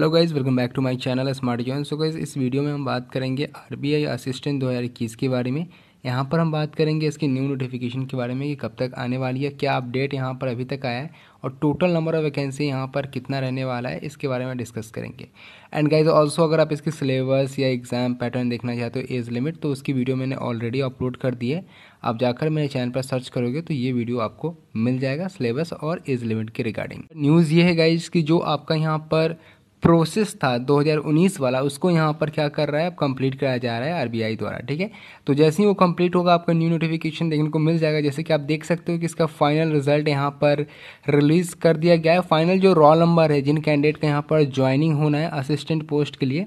hello guys welcome back to my channel Smart John so guys इस video में हम बात करेंगे आरबीआई असिस्टेंट 2021 के बारे में यहाँ पर हम बात करेंगे इसके न्यू नोटिफिकेशन के बारे में कि कब तक आने वाली है क्या अपडेट यहाँ पर अभी तक आया है और टोटल नंबर ऑफ वैकेंसी यहाँ पर कितना रहने वाला है इसके बारे में डिस्कस करेंगे एंड गाइज ऑल्सो अगर आप इसके सिलेबस या एग्ज़ाम पैटर्न देखना चाहते हो एज लिमिट तो उसकी वीडियो मैंने ऑलरेडी अपलोड कर दी है आप जाकर मेरे चैनल पर सर्च करोगे तो ये वीडियो आपको मिल जाएगा सिलेबस और एज लिमिट के रिगार्डिंग न्यूज़ ये है गाइज कि जो आपका यहाँ पर प्रोसेस था 2019 वाला उसको यहाँ पर क्या कर रहा है अब कंप्लीट कराया जा रहा है आरबीआई द्वारा ठीक है तो जैसे ही वो कंप्लीट होगा आपका न्यू नोटिफिकेशन देखने को मिल जाएगा जैसे कि आप देख सकते हो कि इसका फाइनल रिजल्ट यहाँ पर रिलीज़ कर दिया गया है फाइनल जो रॉल नंबर है जिन कैंडिडेट का यहाँ पर ज्वाइनिंग होना है असिस्टेंट पोस्ट के लिए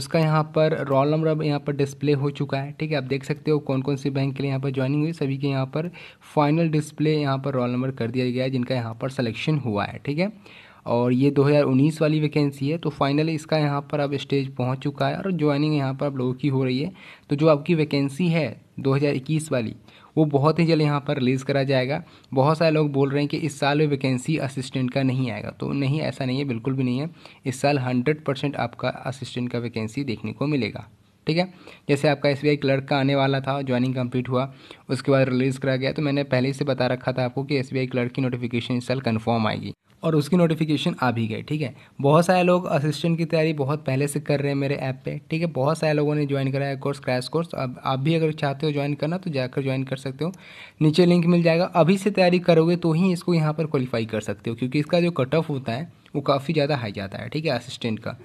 उसका यहाँ पर रोल नंबर अब यहाँ पर डिस्प्ले हो चुका है ठीक है आप देख सकते हो कौन कौन से बैंक के लिए यहाँ पर ज्वाइनिंग हुई सभी के यहाँ पर फाइनल डिस्प्ले यहाँ पर रोल नंबर कर दिया गया है जिनका यहाँ पर सलेक्शन हुआ है ठीक है और ये 2019 वाली वैकेंसी है तो फाइनली इसका यहाँ पर अब स्टेज पहुँच चुका है और ज्वाइनिंग यहाँ पर आप लोगों की हो रही है तो जो आपकी वैकेंसी है 2021 वाली वो बहुत ही जल्द यहाँ पर रिलीज़ करा जाएगा बहुत सारे लोग बोल रहे हैं कि इस साल में वैकेंसी असिस्टेंट का नहीं आएगा तो नहीं ऐसा नहीं है बिल्कुल भी नहीं है इस साल हंड्रेड परसेंट आपका असिस्टेंट का वैकेंसी देखने को मिलेगा ठीक है जैसे आपका एस बी क्लर्क का आने वाला था ज्वाइनिंग कंप्लीट हुआ उसके बाद रिलीज़ करा गया तो मैंने पहले से बता रखा था आपको कि एस क्लर्क की नोटिफिकेशन इस साल कन्फर्म आएगी और उसकी नोटिफिकेशन आ भी गई ठीक है बहुत सारे लोग असिस्टेंट की तैयारी बहुत पहले से कर रहे हैं मेरे ऐप पे ठीक है बहुत सारे लोगों ने ज्वाइन कराया कोर्स क्रैश कोर्स अब आप भी अगर चाहते हो ज्वाइन करना तो जाकर ज्वाइन कर सकते हो नीचे लिंक मिल जाएगा अभी से तैयारी करोगे तो ही इसको यहाँ पर क्वालिफाई कर सकते हो क्योंकि इसका जो कट ऑफ होता है वो काफ़ी ज़्यादा हाई जाता है ठीक है असिस्टेंट का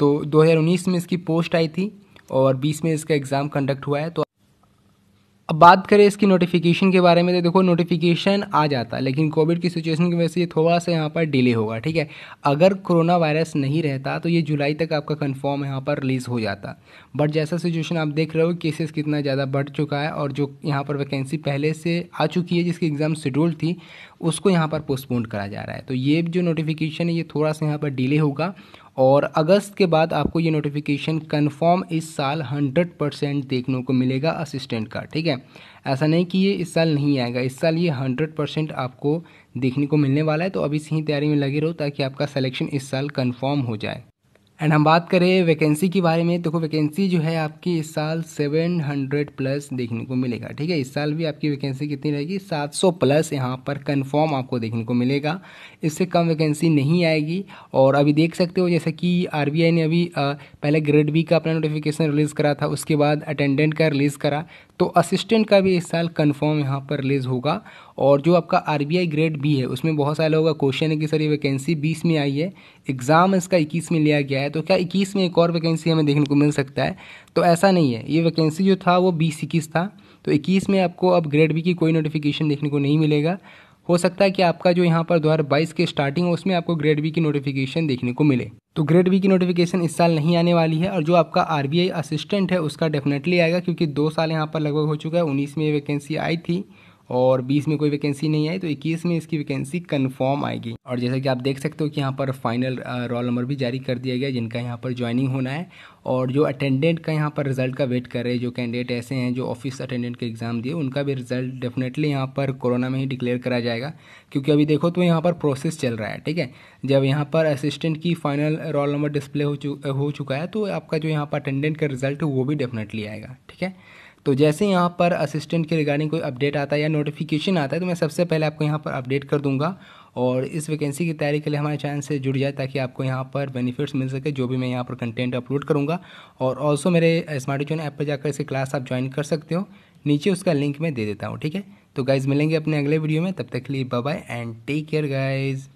तो दो में इसकी पोस्ट आई थी और बीस में इसका एग्ज़ाम कंडक्ट हुआ है तो अब बात करें इसकी नोटिफिकेशन के बारे में तो देखो नोटिफिकेशन आ जाता है लेकिन कोविड की सिचुएशन की वजह से ये थोड़ा सा यहाँ पर डिले होगा ठीक है अगर कोरोना वायरस नहीं रहता तो ये जुलाई तक आपका कंफर्म यहाँ पर रिलीज़ हो जाता बट जैसा सिचुएशन आप देख रहे हो केसेस कितना ज़्यादा बढ़ चुका है और जो यहाँ पर वैकेंसी पहले से आ चुकी है जिसकी एग्ज़ाम शेड्यूल थी उसको यहाँ पर पोस्टपोन करा जा रहा है तो ये जो नोटिफिकेशन है ये थोड़ा सा यहाँ पर डिले होगा और अगस्त के बाद आपको ये नोटिफिकेशन कंफर्म इस साल 100 परसेंट देखने को मिलेगा असिस्टेंट का ठीक है ऐसा नहीं कि ये इस साल नहीं आएगा इस साल ये 100 परसेंट आपको देखने को मिलने वाला है तो अभी से ही तैयारी में लगे रहो ताकि आपका सलेक्शन इस साल कन्फर्म हो जाए एंड हम बात करें वैकेंसी के बारे में देखो वैकेंसी जो है आपकी इस साल सेवन हंड्रेड प्लस देखने को मिलेगा ठीक है इस साल भी आपकी वैकेंसी कितनी रहेगी सात सौ प्लस यहाँ पर कंफर्म आपको देखने को मिलेगा इससे कम वैकेंसी नहीं आएगी और अभी देख सकते हो जैसे कि आर ने अभी पहले ग्रेड बी का अपना नोटिफिकेशन रिलीज़ करा था उसके बाद अटेंडेंट का रिलीज़ करा तो असिस्टेंट का भी इस साल कन्फर्म यहाँ पर रिलीज़ होगा और जो आपका आर ग्रेड बी है उसमें बहुत सारे लोगों का क्वेश्चन है कि सर ये वैकेंसी बीस में आई है एग्ज़ाम इसका इक्कीस में लिया गया है तो क्या इक्कीस में एक और वैकेंसी हमें देखने को मिल सकता है तो ऐसा नहीं है ये वैकेंसी जो था वो बीस इक्कीस था तो इक्कीस में आपको अब ग्रेड बी की कोई नोटिफिकेशन देखने को नहीं मिलेगा हो सकता है कि आपका जो यहाँ पर 2022 के स्टार्टिंग है उसमें आपको ग्रेड बी की नोटिफिकेशन देखने को मिले तो ग्रेड बी की नोटिफिकेशन इस साल नहीं आने वाली है और जो आपका आर असिस्टेंट है उसका डेफिनेटली आएगा क्योंकि दो साल यहाँ पर लगभग हो चुका है उन्नीस में ये वैकेंसी आई थी और बीस में कोई वैकेंसी नहीं आई तो इक्कीस में इसकी वैकेंसी कन्फर्म आएगी और जैसा कि आप देख सकते हो कि यहाँ पर फाइनल रोल नंबर भी जारी कर दिया गया जिनका यहाँ पर ज्वाइनिंग होना है और जो अटेंडेंट का यहाँ पर रिजल्ट का वेट कर रहे हैं जो कैंडिडेट ऐसे हैं जो ऑफिस अटेंडेंट के एग्ज़ाम दिए उनका भी रिजल्ट डेफिनेटली यहाँ पर कोरोना में ही डिक्लेयर करा जाएगा क्योंकि अभी देखो तो यहाँ पर प्रोसेस चल रहा है ठीक है जब यहाँ पर असिस्टेंट की फाइनल रोल नंबर डिस्प्ले हो चु हो चुका है तो आपका जो यहाँ पर अटेंडेंट का रिजल्ट है वो भी डेफिनेटली आएगा ठीक है तो जैसे यहाँ पर असिस्टेंट के रिगार्डिंग कोई अपडेट आता है या नोटिफिकेशन आता है तो मैं सबसे पहले आपको यहाँ पर अपडेट कर दूँगा और इस वैकेंसी की तैयारी के लिए हमारे चैनल से जुड़ जाए ताकि आपको यहाँ पर बेनिफिट्स मिल सके जो भी मैं यहाँ पर कंटेंट अपलोड करूँगा और ऑल्सो मेरे स्मार्ट ऐप पर जाकर इसे क्लास आप ज्वाइन कर सकते हो नीचे उसका लिंक मैं दे देता हूँ ठीक है तो गाइज़ मिलेंगे अपने अगले वीडियो में तब तक के लिए bye and take care guys